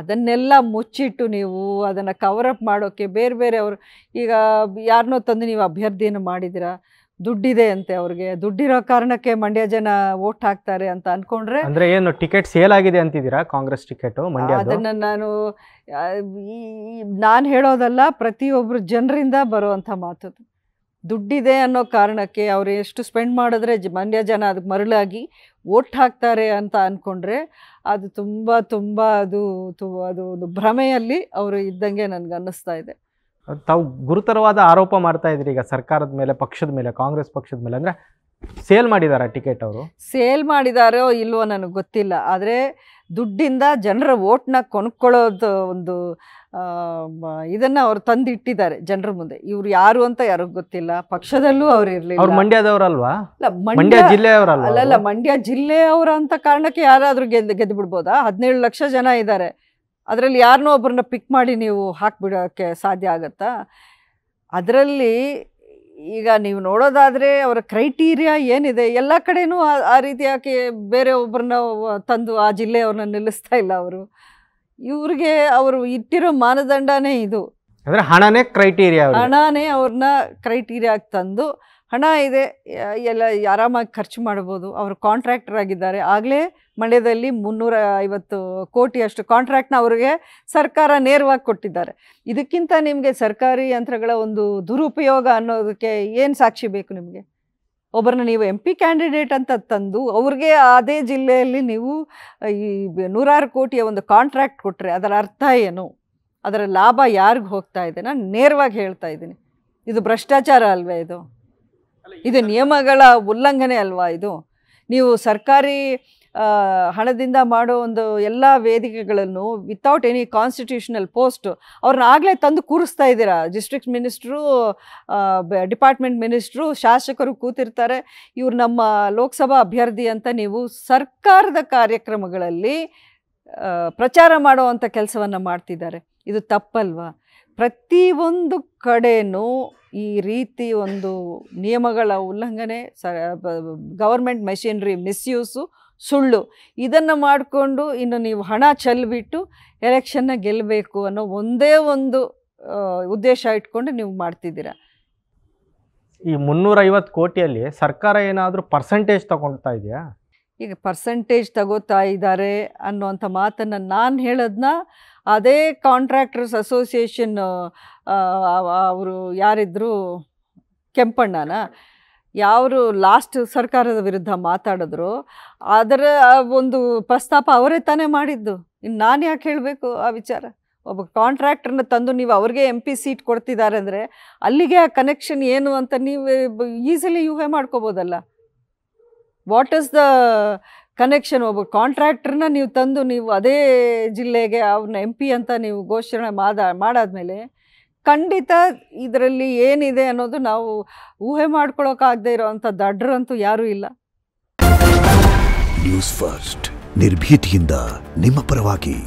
ಅದನ್ನೆಲ್ಲ ಮುಚ್ಚಿಟ್ಟು ನೀವು ಅದನ್ನು ಕವರಪ್ ಮಾಡೋಕ್ಕೆ ಬೇರೆ ಬೇರೆ ಅವರು ಈಗ ಯಾರನ್ನೋ ತಂದು ನೀವು ಅಭ್ಯರ್ಥಿಯನ್ನು ಮಾಡಿದ್ದೀರಾ ದುಡ್ಡಿದೆ ಅಂತೆ ಅವ್ರಿಗೆ ದುಡ್ಡಿರೋ ಕಾರಣಕ್ಕೆ ಮಂಡ್ಯ ಜನ ವೋಟ್ ಹಾಕ್ತಾರೆ ಅಂತ ಅನ್ಕೊಂಡ್ರೆ ಅಂದ್ರೆ ಏನು ಟಿಕೆಟ್ ಸೇಲ್ ಆಗಿದೆ ಅಂತಿದ್ದೀರಾ ಕಾಂಗ್ರೆಸ್ ಟಿಕೆಟ್ ಮಂಡ್ಯ ಅದನ್ನ ನಾನು ನಾನು ಹೇಳೋದಲ್ಲ ಪ್ರತಿಯೊಬ್ಬರು ಜನರಿಂದ ಬರುವಂಥ ಮಾತು ದುಡ್ಡಿದೆ ಅನ್ನೋ ಕಾರಣಕ್ಕೆ ಅವರು ಎಷ್ಟು ಸ್ಪೆಂಡ್ ಮಾಡಿದ್ರೆ ಮಂಡ್ಯ ಜನ ಅದಕ್ಕೆ ಮರಳಾಗಿ ಓಟ್ ಹಾಕ್ತಾರೆ ಅಂತ ಅಂದ್ಕೊಂಡ್ರೆ ಅದು ತುಂಬ ತುಂಬ ಅದು ಅದು ಒಂದು ಭ್ರಮೆಯಲ್ಲಿ ಅವರು ಇದ್ದಂಗೆ ನನಗೆ ಅನ್ನಿಸ್ತಾ ಇದೆ ತಾವು ಗುರುತರವಾದ ಆರೋಪ ಮಾಡ್ತಾ ಇದ್ರಿ ಈಗ ಸರ್ಕಾರದ ಮೇಲೆ ಪಕ್ಷದ ಮೇಲೆ ಕಾಂಗ್ರೆಸ್ ಪಕ್ಷದ ಮೇಲೆ ಅಂದರೆ ಸೇಲ್ ಮಾಡಿದ್ದಾರೆ ಟಿಕೆಟ್ ಅವರು ಸೇಲ್ ಮಾಡಿದಾರೋ ಇಲ್ವೋ ನನಗೆ ಗೊತ್ತಿಲ್ಲ ಆದರೆ ದುಡ್ಡಿಂದ ಜನರ ಓಟ್ನ ಕೊಂಡ್ಕೊಳ್ಳೋದು ಒಂದು ಇದನ್ನ ಅವ್ರು ತಂದಿಟ್ಟಿದ್ದಾರೆ ಜನರ ಮುಂದೆ ಇವ್ರು ಯಾರು ಅಂತ ಯಾರಿಗೂ ಗೊತ್ತಿಲ್ಲ ಪಕ್ಷದಲ್ಲೂ ಅವ್ರು ಇರ್ಲಿಲ್ಲ ಮಂಡ್ಯದವರಲ್ವಾ ಮಂಡ್ಯ ಜಿಲ್ಲೆಯವರಲ್ಲ ಅಲ್ಲ ಮಂಡ್ಯ ಜಿಲ್ಲೆಯವರ ಅಂತ ಕಾರಣಕ್ಕೆ ಯಾರಾದ್ರೂ ಗೆದ್ದು ಗೆದ್ದು ಬಿಡ್ಬೋದಾ ಹದಿನೇಳು ಲಕ್ಷ ಜನ ಇದ್ದಾರೆ ಅದರಲ್ಲಿ ಯಾರನ್ನೋ ಒಬ್ಬರನ್ನ ಪಿಕ್ ಮಾಡಿ ನೀವು ಹಾಕ್ಬಿಡೋಕೆ ಸಾಧ್ಯ ಆಗತ್ತಾ ಅದರಲ್ಲಿ ಈಗ ನೀವು ನೋಡೋದಾದರೆ ಅವರ ಕ್ರೈಟೀರಿಯಾ ಏನಿದೆ ಎಲ್ಲ ಕಡೆನೂ ಆ ರೀತಿ ಯಾಕೆ ಬೇರೆ ಒಬ್ಬರನ್ನ ತಂದು ಆ ಜಿಲ್ಲೆಯವ್ರನ್ನ ನಿಲ್ಲಿಸ್ತಾ ಇಲ್ಲ ಅವರು ಇವ್ರಿಗೆ ಅವರು ಇಟ್ಟಿರೋ ಮಾನದಂಡನೇ ಇದು ಅಂದರೆ ಹಣನೇ ಕ್ರೈಟೀರಿಯಾ ಹಣನೇ ಅವ್ರನ್ನ ಕ್ರೈಟೀರಿಯಾಗಿ ತಂದು ಹಣ ಇದೆ ಎಲ್ಲ ಆರಾಮಾಗಿ ಖರ್ಚು ಮಾಡ್ಬೋದು ಅವರು ಕಾಂಟ್ರಾಕ್ಟರ್ ಆಗಿದ್ದಾರೆ ಆಗಲೇ ಮಂಡ್ಯದಲ್ಲಿ ಮುನ್ನೂರ ಐವತ್ತು ಕೋಟಿಯಷ್ಟು ಕಾಂಟ್ರಾಕ್ಟ್ನ ಅವರಿಗೆ ಸರ್ಕಾರ ನೇರವಾಗಿ ಕೊಟ್ಟಿದ್ದಾರೆ ಇದಕ್ಕಿಂತ ನಿಮಗೆ ಸರ್ಕಾರಿ ಯಂತ್ರಗಳ ಒಂದು ದುರುಪಯೋಗ ಅನ್ನೋದಕ್ಕೆ ಏನು ಸಾಕ್ಷಿ ಬೇಕು ನಿಮಗೆ ಒಬ್ಬರನ್ನ ನೀವು ಎಂ ಪಿ ಕ್ಯಾಂಡಿಡೇಟ್ ಅಂತ ತಂದು ಅವ್ರಿಗೆ ಅದೇ ಜಿಲ್ಲೆಯಲ್ಲಿ ನೀವು ಈ ನೂರಾರು ಕೋಟಿಯ ಒಂದು ಕಾಂಟ್ರಾಕ್ಟ್ ಕೊಟ್ಟರೆ ಅದರ ಅರ್ಥ ಏನು ಅದರ ಲಾಭ ಯಾರಿಗೂ ಹೋಗ್ತಾ ಇದೆ ನಾನು ನೇರವಾಗಿ ಹೇಳ್ತಾ ಇದ್ದೀನಿ ಇದು ಭ್ರಷ್ಟಾಚಾರ ಅಲ್ವೇ ಇದು ಇದು ನಿಯಮಗಳ ಉಲ್ಲಂಘನೆ ಅಲ್ವಾ ಇದು ನೀವು ಸರ್ಕಾರಿ ಹಣದಿಂದ ಮಾಡೋ ಒಂದು ಎಲ್ಲ ವೇದಿಕೆಗಳನ್ನು ವಿತೌಟ್ ಎನಿ ಕಾನ್ಸ್ಟಿಟ್ಯೂಷನಲ್ ಪೋಸ್ಟ್ ಅವ್ರನ್ನ ಆಗಲೇ ತಂದು ಕೂರಿಸ್ತಾ ಇದ್ದೀರಾ ಡಿಸ್ಟ್ರಿಕ್ಟ್ ಮಿನಿಸ್ಟ್ರು ಡಿಪಾರ್ಟ್ಮೆಂಟ್ ಮಿನಿಸ್ಟ್ರು ಶಾಸಕರು ಕೂತಿರ್ತಾರೆ ಇವ್ರು ನಮ್ಮ ಲೋಕಸಭಾ ಅಭ್ಯರ್ಥಿ ಅಂತ ನೀವು ಸರ್ಕಾರದ ಕಾರ್ಯಕ್ರಮಗಳಲ್ಲಿ ಪ್ರಚಾರ ಮಾಡುವಂಥ ಕೆಲಸವನ್ನು ಮಾಡ್ತಿದ್ದಾರೆ ಇದು ತಪ್ಪಲ್ವಾ ಪ್ರತಿಯೊಂದು ಕಡೆಯೂ ಈ ರೀತಿ ಒಂದು ನಿಯಮಗಳ ಉಲ್ಲಂಘನೆ ಸ ಗವರ್ಮೆಂಟ್ ಮೆಷಿನ್ರಿ ಮಿಸ್ಯೂಸು ಸುಳ್ಳು ಇದನ್ನು ಮಾಡಿಕೊಂಡು ಇನ್ನು ನೀವು ಹಣ ಚೆಲ್ಬಿಟ್ಟು ಎಲೆಕ್ಷನ್ನ ಗೆಲ್ಲಬೇಕು ಅನ್ನೋ ಒಂದೇ ಒಂದು ಉದ್ದೇಶ ಇಟ್ಕೊಂಡು ನೀವು ಮಾಡ್ತಿದ್ದೀರಾ ಈ ಮುನ್ನೂರೈವತ್ತು ಕೋಟಿಯಲ್ಲಿ ಸರ್ಕಾರ ಏನಾದರೂ ಪರ್ಸೆಂಟೇಜ್ ತಗೊಳ್ತಾ ಇದೆಯಾ ಈಗ ಪರ್ಸೆಂಟೇಜ್ ತಗೋತಾ ಇದ್ದಾರೆ ಅನ್ನೋಂಥ ಮಾತನ್ನು ನಾನು ಹೇಳೋದನ್ನ ಅದೇ ಕಾಂಟ್ರಾಕ್ಟರ್ಸ್ ಅಸೋಸಿಯೇಷನ್ ಅವರು ಯಾರಿದ್ರು ಕೆಂಪಣ್ಣನ ಯಾರು ಲಾಸ್ಟ್ ಸರ್ಕಾರದ ವಿರುದ್ಧ ಮಾತಾಡಿದ್ರು ಅದರ ಒಂದು ಪ್ರಸ್ತಾಪ ಅವರೇ ತಾನೇ ಮಾಡಿದ್ದು ಇನ್ನು ನಾನು ಯಾಕೆ ಹೇಳಬೇಕು ಆ ವಿಚಾರ ಒಬ್ಬ ಕಾಂಟ್ರಾಕ್ಟರ್ನ ತಂದು ನೀವು ಅವ್ರಿಗೆ ಎಂ ಪಿ ಸೀಟ್ ಕೊಡ್ತಿದ್ದಾರೆ ಅಂದರೆ ಅಲ್ಲಿಗೆ ಆ ಕನೆಕ್ಷನ್ ಏನು ಅಂತ ನೀವು ಈಸಿಲಿ ಯೂಹೆ ಮಾಡ್ಕೋಬೋದಲ್ಲ ವಾಟ್ ಇಸ್ ದ ಕನೆಕ್ಷನ್ ಒಬ್ಬ ಕಾಂಟ್ರಾಕ್ಟ್ರನ್ನ ನೀವು ತಂದು ನೀವು ಅದೇ ಜಿಲ್ಲೆಗೆ ಅವ್ರನ್ನ ಎಂ ಪಿ ಅಂತ ನೀವು ಘೋಷಣೆ ಮಾಡ ಮಾಡಾದ್ಮೇಲೆ ಖಂಡಿತ ಇದರಲ್ಲಿ ಏನಿದೆ ಅನ್ನೋದು ನಾವು ಊಹೆ ಮಾಡ್ಕೊಳ್ಳೋಕ್ಕಾಗದೇ ಇರೋವಂಥ ದಡ್ರಂತೂ ಯಾರೂ ಇಲ್ಲ ನ್ಯೂಸ್ ಫಸ್ಟ್ ನಿರ್ಭೀತಿಯಿಂದ ನಿಮ್ಮ ಪರವಾಗಿ